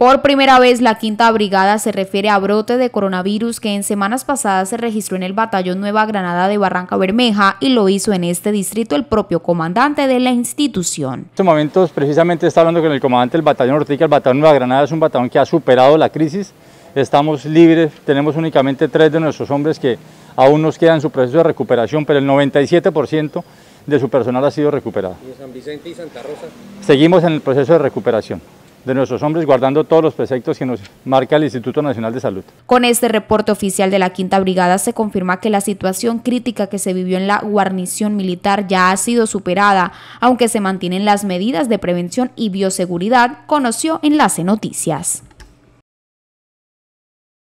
Por primera vez, la quinta brigada se refiere a brote de coronavirus que en semanas pasadas se registró en el batallón Nueva Granada de Barranca Bermeja y lo hizo en este distrito el propio comandante de la institución. En estos momentos, precisamente, está hablando con el comandante del batallón Ortica. El batallón Nueva Granada es un batallón que ha superado la crisis. Estamos libres, tenemos únicamente tres de nuestros hombres que aún nos quedan en su proceso de recuperación, pero el 97% de su personal ha sido recuperado. ¿Y San Vicente y Santa Rosa? Seguimos en el proceso de recuperación de nuestros hombres guardando todos los preceptos que nos marca el Instituto Nacional de Salud. Con este reporte oficial de la Quinta Brigada se confirma que la situación crítica que se vivió en la guarnición militar ya ha sido superada, aunque se mantienen las medidas de prevención y bioseguridad, conoció Enlace Noticias.